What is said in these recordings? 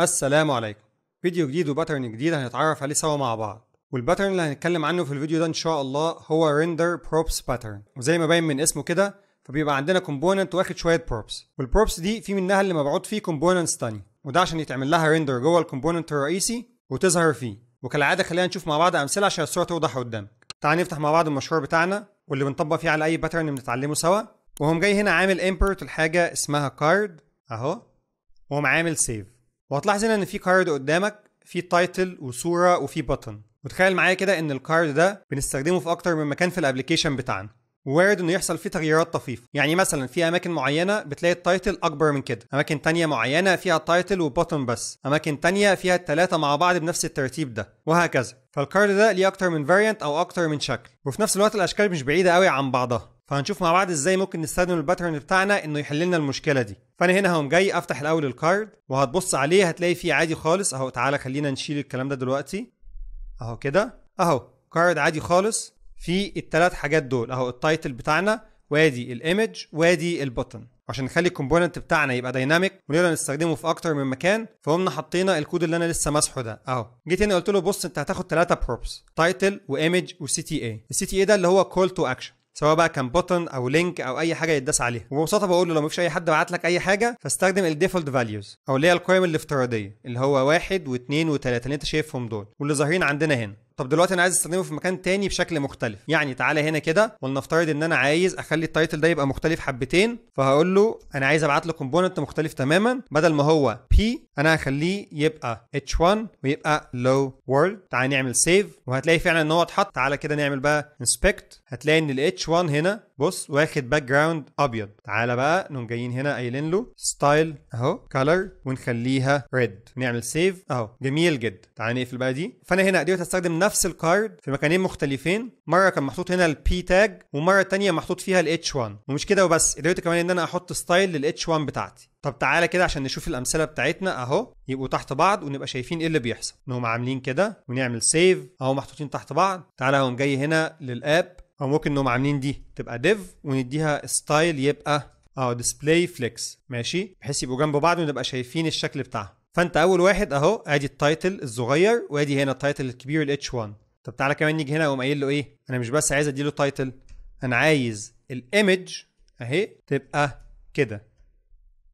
السلام عليكم فيديو جديد وباترن جديد هنتعرف عليه سوا مع بعض والباترن اللي هنتكلم عنه في الفيديو ده ان شاء الله هو ريندر بروبس باترن وزي ما باين من اسمه كده فبيبقى عندنا كومبوننت واخد شويه بروبس والبروبس دي في منها اللي مبعوت فيه كومبوننتس ثانيه وده عشان يتعمل لها ريندر جوه الكومبوننت الرئيسي وتظهر فيه وكالعاده خلينا نشوف مع بعض امثله عشان الصوره توضح قدامك تعال نفتح مع بعض المشروع بتاعنا واللي بنطبق فيه على اي باترن بنتعلمه سوا وهم جاي هنا عامل امبورت الحاجه اسمها كارد اهو وهم عامل سيف وهتلاحظ هنا ان في كارد قدامك في تايتل وصوره وفي بutton وتخيل معايا كده ان الكارد ده بنستخدمه في اكتر من مكان في الابلكيشن بتاعنا وارد انه يحصل فيه تغييرات طفيفه يعني مثلا في اماكن معينه بتلاقي التايتل اكبر من كده اماكن تانية معينه فيها التايتل وبوتن بس اماكن تانية فيها الثلاثه مع بعض بنفس الترتيب ده وهكذا فالكارد ده ليه اكتر من فاريانت او اكتر من شكل وفي نفس الوقت الاشكال مش بعيده قوي عن بعضها فهنشوف مع بعض ازاي ممكن نستخدم الباترن بتاعنا انه يحل لنا المشكله دي فانا هنا هقوم جاي افتح الاول الكارد وهتبص عليه هتلاقي فيه عادي خالص اهو تعالى خلينا نشيل الكلام ده دلوقتي اهو كده اهو كارد عادي خالص في الثلاث حاجات دول اهو التايتل بتاعنا وادي الايمج وادي البوتن عشان نخلي الكومبوننت بتاعنا يبقى دايناميك ونقدر نستخدمه في اكتر من مكان فقمنا حطينا الكود اللي انا لسه ماسحه ده اهو جيت هنا قلت له بص انت هتاخد ثلاثه بروبس تايتل وايمج وسي تي اي السي تي اي ده اللي هو كول تو اكشن سواء بقى كان بوتن او لينك او اي حاجه يتداس عليها وببساطه بقول له لو مفيش اي حد بعت لك اي حاجه فاستخدم الديفولت فاليوز او اللي هي القيم الافتراضيه اللي هو واحد واثنين وثلاثه اللي انت شايفهم دول واللي ظاهرين عندنا هنا طب دلوقتي انا عايز استخدمه في مكان تاني بشكل مختلف يعني تعالى هنا كده ولنفترض ان انا عايز اخلي التايتل ده يبقى مختلف حبتين فهقول له انا عايز ابعت له كومبوننت مختلف تماما بدل ما هو بي انا هخليه يبقى h1 ويبقى low world تعالى نعمل سيف وهتلاقي فعلا ان هو اتحط تعالى كده نعمل بقى انسبكت هتلاقي ان ال h1 هنا بص واخد باك جراوند ابيض تعالى بقى نقوم جايين هنا قايلين له ستايل اهو كلر ونخليها ريد نعمل سيف اهو جميل جدا تعالى نقفل بقى دي فانا هنا قدرت استخدم نفس الكارد في مكانين مختلفين مره كان محطوط هنا البي تاج ومره ثانيه محطوط فيها الاتش 1 ومش كده وبس قدرت كمان ان انا احط ستايل للاتش 1 بتاعتي طب تعالى كده عشان نشوف الامثله بتاعتنا اهو يبقوا تحت بعض ونبقى شايفين ايه اللي بيحصل نقوم عاملين كده ونعمل سيف اهو محطوطين تحت بعض تعالى اقوم جاي هنا للاب او ممكن انهم عاملين دي تبقى ديف ونديها ستايل يبقى اه ديسبلاي فليكس ماشي بحيث يبقوا جنب بعض ونبقى شايفين الشكل بتاعها فانت اول واحد اهو ادي التايتل الصغير وادي هنا التايتل الكبير الاتش 1 طب تعالى كمان نيجي هنا اقوم قايل له ايه انا مش بس عايز اديله تايتل انا عايز الايمج اهي تبقى كده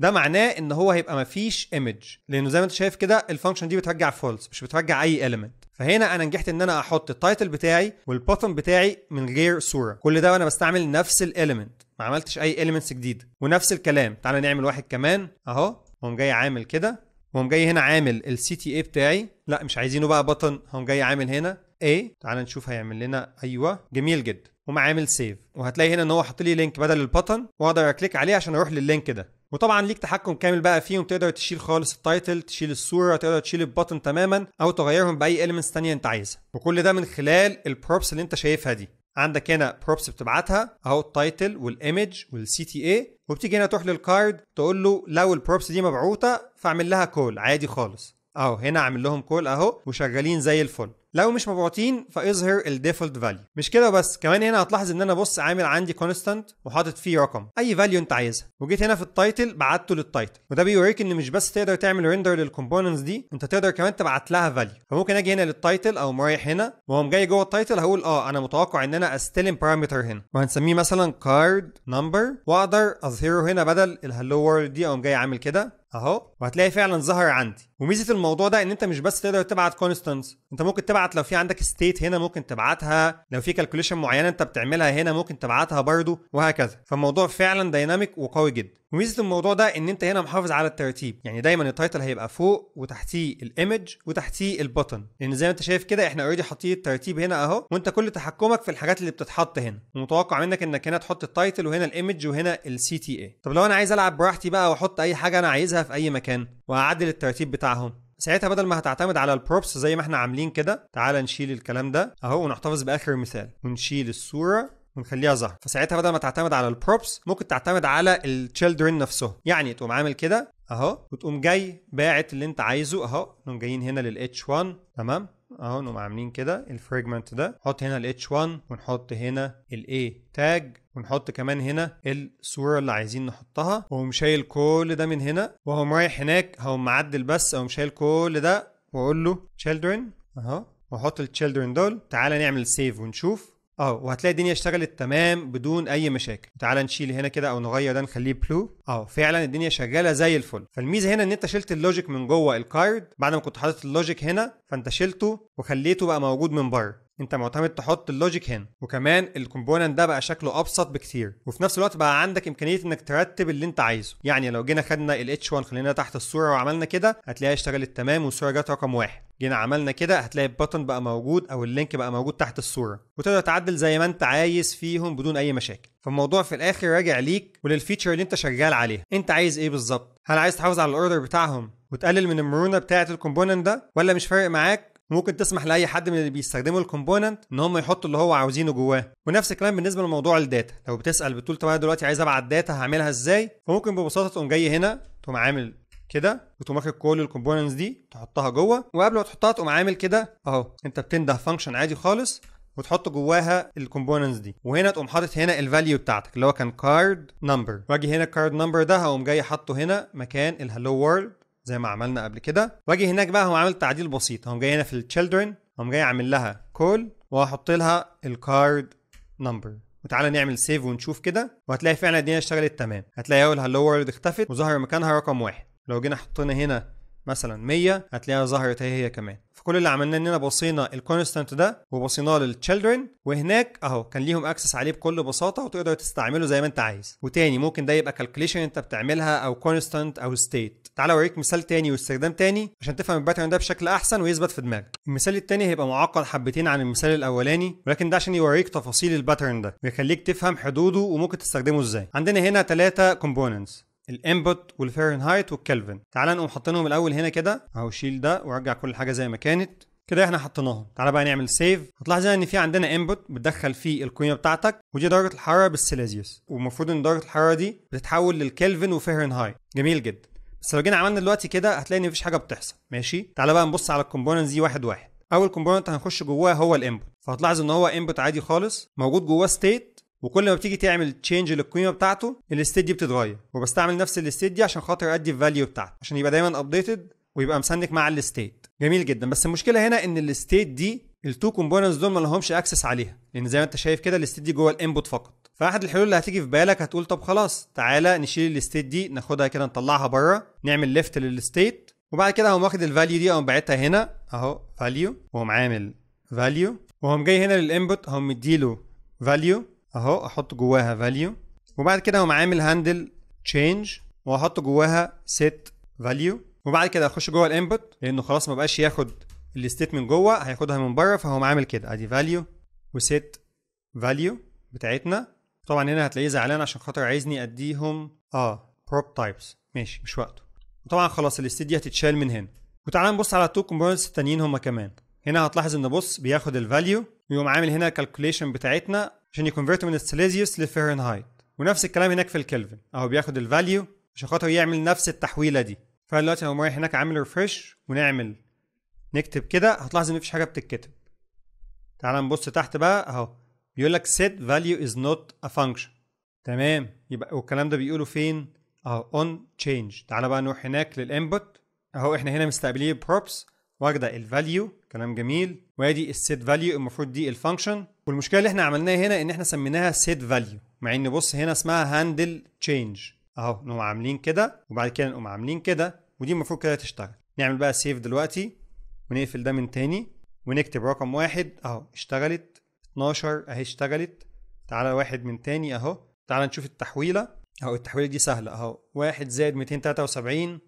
ده معناه ان هو هيبقى مفيش ايمج لانه زي ما انت شايف كده الفانكشن دي بترجع فولس مش بترجع اي اليمنت فهنا انا نجحت ان انا احط التايتل بتاعي والبوتن بتاعي من غير صوره كل ده وانا بستعمل نفس الاليمنت ما عملتش اي اليمنتس جديده ونفس الكلام تعالى نعمل واحد كمان اهو هقوم جاي عامل كده هقوم جاي هنا عامل السي تي اي بتاعي لا مش عايزينه بقى بطن هقوم جاي عامل هنا ايه تعالى نشوف هيعمل لنا ايوه جميل جدا ومعامل سيف وهتلاقي هنا ان هو حاط لي لينك بدل البطن واقدر اكليك عليه عشان اروح لللينك ده وطبعا ليك تحكم كامل بقى فيهم تقدر تشيل خالص التايتل تشيل الصوره تقدر تشيل البطن تماما او تغيرهم باي اليمنتس ثانيه انت عايزها وكل ده من خلال البروبس اللي انت شايفها دي عندك هنا بروبس بتبعتها اهو التايتل والايمج والسي تي اي وبتيجي هنا تروح للكارد تقول له لو البروبس دي مبعوثه فاعمل لها كول عادي خالص اهو هنا اعمل لهم كول اهو وشغالين زي الفل لو مش مبعوثين فاظهر الديفولت فاليو مش كده بس كمان هنا هتلاحظ ان انا بص عامل عندي كونستانت وحاطط فيه رقم اي فاليو انت عايزها وجيت هنا في التايتل بعته للتايتل وده بيوريك ان مش بس تقدر تعمل ريندر للكومبوننتس دي انت تقدر كمان تبعت لها فاليو فممكن اجي هنا للتايتل او رايح هنا واقوم جاي جوه التايتل هقول اه انا متوقع ان انا استلم بارامتر هنا وهنسميه مثلا كارد نمبر واقدر اظهره هنا بدل الهلو وورلد دي اقوم جاي عامل كده اهو وهتلاقي فعلا ظهر عندي وميزه الموضوع ده ان انت مش بس تقدر تبعت كونستانس انت ممكن تبعت تبعت لو في عندك ستيت هنا ممكن تبعتها لو في كالكوليشن معينه انت بتعملها هنا ممكن تبعتها برده وهكذا فالموضوع فعلا دايناميك وقوي جدا وميزه الموضوع ده ان انت هنا محافظ على الترتيب يعني دايما التايتل هيبقى فوق وتحتيه الايمج وتحتيه البوتن لان زي ما انت شايف كده احنا اوريدي حاطين الترتيب هنا اهو وانت كل تحكمك في الحاجات اللي بتتحط هنا ومتوقع منك انك هنا تحط التايتل وهنا الايمج وهنا السي تي اي طب لو انا عايز العب براحتي بقى واحط اي حاجه انا عايزها في اي مكان واعدل الترتيب بتاعهم ساعتها بدل ما هتعتمد على البروبس زي ما احنا عاملين كده تعال نشيل الكلام ده اهو ونحتفظ باخر مثال ونشيل الصوره ونخليها ظهر فساعتها بدل ما تعتمد على البروبس ممكن تعتمد على التشيلدرن نفسهم يعني تقوم عامل كده اهو وتقوم جاي باعت اللي انت عايزه اهو نقوم جايين هنا لل H1 تمام اهو نقوم عاملين كده الفريجمنت ده نحط هنا ال H1 ونحط هنا ال A تاج ونحط كمان هنا الصوره اللي عايزين نحطها واقوم شايل كل ده من هنا واقوم رايح هناك اقوم معدل بس اقوم شايل كل ده واقول له children اهو واحط التشيلدرن دول تعالى نعمل سيف ونشوف اه وهتلاقي الدنيا اشتغلت تمام بدون اي مشاكل تعال نشيل هنا كده او نغير ده نخليه بلو اه فعلا الدنيا شغاله زي الفل فالميزه هنا ان انت شلت اللوجيك من جوه الكارد بعد ما كنت حاطط اللوجيك هنا فانت شلته وخليته بقى موجود من بره انت معتمد تحط اللوجيك هنا وكمان الكومبوننت ده بقى شكله ابسط بكتير وفي نفس الوقت بقى عندك امكانيه انك ترتب اللي انت عايزه يعني لو جينا خدنا ال H1 خلينا تحت الصوره وعملنا كده هتلاقيها اشتغلت تمام والصوره جت رقم واحد جينا عملنا كده هتلاقي البطن بقى موجود او اللينك بقى موجود تحت الصوره وتقدر تعدل زي ما انت عايز فيهم بدون اي مشاكل فالموضوع في الاخر راجع ليك وللفيتشر اللي انت شغال عليها انت عايز ايه بالظبط هل عايز تحافظ على الاوردر بتاعهم وتقلل من المرونه بتاعه الكومبوننت ده ولا مش فارق معاك ممكن تسمح لاي حد من اللي بيستخدموا الكومبوننت ان هم يحطوا اللي هو عاوزينه جواه ونفس الكلام بالنسبه لموضوع الداتا لو بتسال بتقول طب انا دلوقتي عايز ابعت داتا هعملها ازاي فممكن ببساطه تقوم جاي هنا تقوم عامل كده وتقوم واخد كل الكومبوننتس دي تحطها جوه وقبل ما تحطها تقوم عامل كده اهو انت بتنده فانكشن عادي خالص وتحط جواها الكومبوننتس دي وهنا تقوم حاطط هنا الفاليو بتاعتك اللي هو كان كارد نمبر واجي هنا الكارد نمبر ده هقوم جاي حاطه هنا مكان الهلو وورلد زي ما عملنا قبل كده واجي هناك بقى هو عامل تعديل بسيط هقوم جاي هنا في الشيلدرن هقوم جاي عامل لها كول وهحط لها الكارد نمبر وتعالى نعمل سيف ونشوف كده وهتلاقي فعلا الدنيا اشتغلت تمام هتلاقي اول هالو اختفت وظهر مكانها رقم واحد لو جينا حطينا هنا مثلا 100 هتلاقيها ظهرت هي هي كمان فكل اللي عملناه اننا بصينا الكونستانت ده وبصيناه للتشيلدرن وهناك اهو كان ليهم اكسس عليه بكل بساطه وتقدر تستعمله زي ما انت عايز وتاني ممكن ده يبقى كالكوليشن انت بتعملها او كونستانت او ستيت تعال اوريك مثال تاني واستخدام تاني عشان تفهم الباترن ده بشكل احسن ويثبت في دماغك المثال التاني هيبقى معقد حبتين عن المثال الاولاني ولكن ده عشان يوريك تفاصيل الباترن ده ويخليك تفهم حدوده وممكن تستخدمه ازاي عندنا هنا ثلاثه كومبوننتس الانبوت والفهرنهايت والكلفن تعال نقوم حاطينهم الاول هنا كده اهو شيل ده وارجع كل حاجه زي ما كانت كده احنا حطيناهم تعال بقى نعمل سيف هتلاحظ ان في عندنا انبوت بتدخل فيه القيمه بتاعتك ودي درجه الحراره بالسيليزيوس والمفروض ان درجه الحراره دي بتتحول للكلفن وفهرنهايت جميل جدا بس لو جينا عملنا دلوقتي كده هتلاقي ان مفيش حاجه بتحصل ماشي تعال بقى نبص على الكومبوننتس دي واحد واحد اول كومبوننت هنخش جواه هو الانبوت فهتلاحظ ان هو انبوت عادي خالص موجود جواه ستيت وكل ما بتيجي تعمل تشينج للقيمه بتاعته الاستيت دي بتتغير وبستعمل نفس الاستيت دي عشان خاطر ادي الفاليو بتاعته عشان يبقى دايما ابديتد ويبقى مسنك مع الاستيت جميل جدا بس المشكله هنا ان الاستيت دي التو كومبوننتس دول ما لهمش اكسس عليها لان زي ما انت شايف كده الاستيت دي جوه الانبوت فقط فاحد الحلول اللي هتيجي في بالك هتقول طب خلاص تعالى نشيل الاستيت دي ناخدها كده نطلعها بره نعمل ليفت للاستيت وبعد كده هقوم واخد الفاليو دي اقوم باعتها هنا اهو فاليو واقوم عامل فاليو وهم جاي هنا للانبوت هقوم مديله فاليو اهو احط جواها فاليو وبعد كده اقوم عامل هاندل تشينج واحط جواها سيت فاليو وبعد كده اخش جوه الانبوت لانه خلاص ما بقاش ياخد الستيتمنت جوه هياخدها من بره فهو عامل كده ادي فاليو وست فاليو بتاعتنا طبعا هنا هتلاقيه زعلان عشان خاطر عايزني اديهم اه بروب تايبس ماشي مش وقته وطبعا خلاص الستيت دي هتتشال من هنا وتعالى نبص على التو كومبوننتس التانيين هما كمان هنا هتلاحظ ان بص بياخد الفاليو ويقوم عامل هنا الكالكوليشن بتاعتنا عشان يكونفرت من السيليزيوس لفهرنهايت ونفس الكلام هناك في الكلفن اهو بياخد الفاليو عشان خاطر يعمل نفس التحويله دي فانا دلوقتي هقوم رايح هناك عامل ريفرش ونعمل نكتب كده هتلاحظ ان مفيش حاجه بتتكتب تعال نبص تحت بقى اهو بيقول لك set value is not a function تمام يبقى والكلام ده بيقوله فين اهو on change تعال بقى نروح هناك للانبوت اهو احنا هنا مستقبلين props واخده الفاليو كلام جميل وادي السيت فاليو المفروض دي الفانكشن والمشكله اللي احنا عملناها هنا ان احنا سميناها سيت فاليو مع ان بص هنا اسمها هاندل تشينج اهو نقوم عاملين كده وبعد كده نقوم عاملين كده ودي المفروض كده تشتغل نعمل بقى سيف دلوقتي ونقفل ده من تاني ونكتب رقم واحد اهو اشتغلت 12 اهي اشتغلت تعالى واحد من تاني اهو تعالى نشوف التحويله اهو التحويله دي سهله اهو واحد زائد 273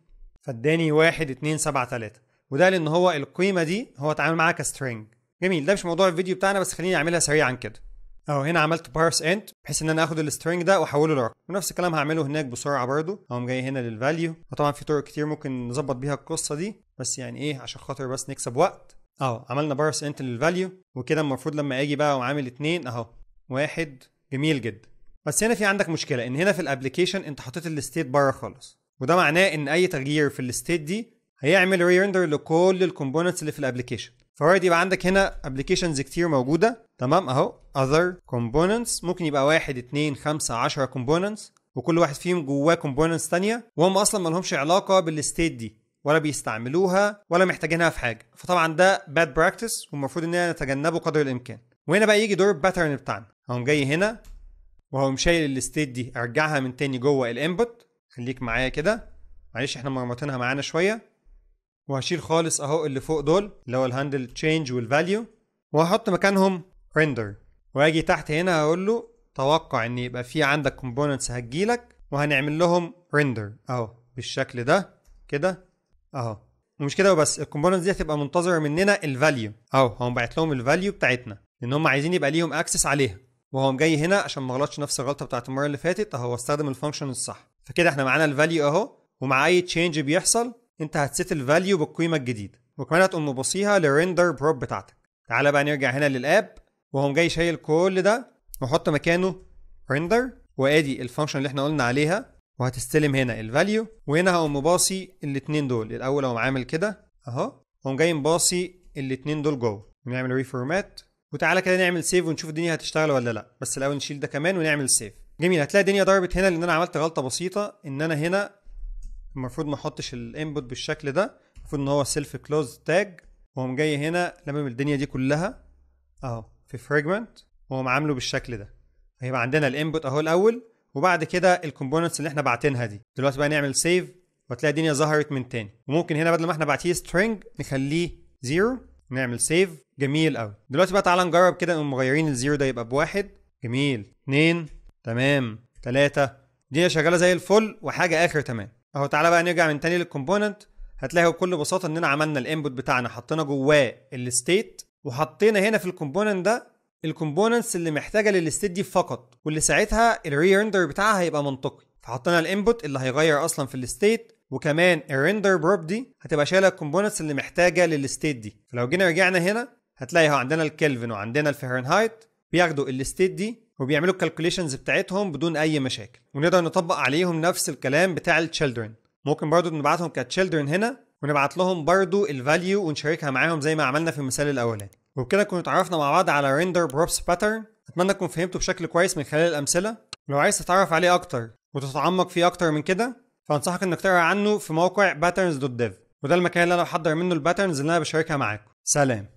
فاداني واحد اتنين سبعة تلاتة وده لان هو القيمه دي هو اتعامل معاها كسترنج جميل ده مش موضوع الفيديو بتاعنا بس خليني اعملها سريعا كده اهو هنا عملت بارس انت بحيث ان انا اخد السترنج ده واحوله لرقم ونفس الكلام هعمله هناك بسرعه برضو اقوم جاي هنا للفاليو وطبعا في طرق كتير ممكن نظبط بيها القصه دي بس يعني ايه عشان خاطر بس نكسب وقت اهو عملنا بارس انت للفاليو وكده المفروض لما اجي بقى وعامل اتنين اهو واحد جميل جدا بس هنا في عندك مشكله ان هنا في الابلكيشن انت حطيت الستيت بره خالص وده معناه ان اي تغيير في الستيت دي هيعمل ري ريندر لكل الكومبوننتس اللي في الابلكيشن فاوريدي يبقى عندك هنا ابلكيشنز كتير موجوده تمام اهو اذر كومبوننتس ممكن يبقى واحد اتنين خمسة عشرة كومبوننتس وكل واحد فيهم جواه كومبوننتس تانية وهم اصلا ما لهمش علاقه بالستيت دي ولا بيستعملوها ولا محتاجينها في حاجه فطبعا ده باد براكتس والمفروض اننا نتجنبه قدر الامكان وهنا بقى يجي دور الباترن بتاعنا هقوم جاي هنا وهقوم شايل الستيت دي ارجعها من تاني جوه الانبوت خليك معايا كده معلش احنا مرمطينها معانا شويه وهشيل خالص اهو اللي فوق دول اللي هو الهاندل تشينج والفاليو وهحط مكانهم ريندر واجي تحت هنا هقول له توقع ان يبقى في عندك كومبوننتس هتجيلك وهنعمل لهم ريندر اهو بالشكل ده كده اهو ومش كده وبس الكومبوننتس دي هتبقى منتظره مننا الفاليو اهو هقوم باعت لهم الفاليو بتاعتنا لان هم عايزين يبقى ليهم اكسس عليها وهو جاي هنا عشان ما غلطش نفس الغلطه بتاعت المره اللي فاتت اهو استخدم الفانكشن الصح فكده احنا معانا الفاليو اهو ومع اي تشينج بيحصل انت هتسيت الفاليو بالقيمه الجديده وكمان هتقوم مبصيها لرندر بروب بتاعتك تعالى بقى نرجع هنا للاب وهم جاي شايل كل ده واحط مكانه ريندر وادي الفانكشن اللي احنا قلنا عليها وهتستلم هنا الفاليو وهنا هقوم مباصي الاثنين دول الاول اقوم عامل كده اهو هقوم جاي مباصي الاثنين دول جوه نعمل ريفورمات وتعالى كده نعمل سيف ونشوف الدنيا هتشتغل ولا لا بس الاول نشيل ده كمان ونعمل سيف جميل هتلاقي الدنيا ضربت هنا لان انا عملت غلطه بسيطه ان انا هنا المفروض ما احطش الانبوت بالشكل ده المفروض ان هو سيلف كلوز تاج وهم جاي هنا لمم الدنيا دي كلها اهو في فراجمنت وهم عامله بالشكل ده هيبقى عندنا الانبوت اهو الاول وبعد كده الكومبوننتس اللي احنا باعتينها دي دلوقتي بقى نعمل سيف وتلاقي الدنيا ظهرت من تاني وممكن هنا بدل ما احنا باعتيه سترينج نخليه زيرو نعمل سيف جميل قوي دلوقتي بقى تعالى نجرب كده نقوم مغيرين الزيرو ده يبقى بواحد جميل اتنين تمام تلاتة الدنيا شغاله زي الفل وحاجه اخر تمام اهو تعالى بقى نرجع من تاني للكومبوننت هتلاقي بكل بساطه اننا عملنا الانبوت بتاعنا حطينا جواه الستيت وحطينا هنا في الكومبوننت ده الكومبوننتس اللي محتاجه للستيت دي فقط واللي ساعتها الريندر بتاعها هيبقى منطقي فحطينا الانبوت اللي هيغير اصلا في الستيت وكمان الريندر بروب دي هتبقى شايله الكومبوننتس اللي محتاجه للستيت دي فلو جينا رجعنا هنا هتلاقي عندنا الكلفن وعندنا الفهرنهايت بياخدوا الستيت دي وبيعملوا الكالكوليشنز بتاعتهم بدون اي مشاكل ونقدر نطبق عليهم نفس الكلام بتاع التشيلدرن ممكن برضو نبعتهم كتشيلدرن هنا ونبعت لهم برضو الفاليو ونشاركها معاهم زي ما عملنا في المثال الاولاني وبكده كنا اتعرفنا مع بعض على ريندر بروبس باترن اتمنى تكون فهمته بشكل كويس من خلال الامثله لو عايز تتعرف عليه اكتر وتتعمق فيه اكتر من كده فانصحك انك تقرا عنه في موقع patterns.dev وده المكان اللي انا بحضر منه الباترنز اللي انا بشاركها معاكم سلام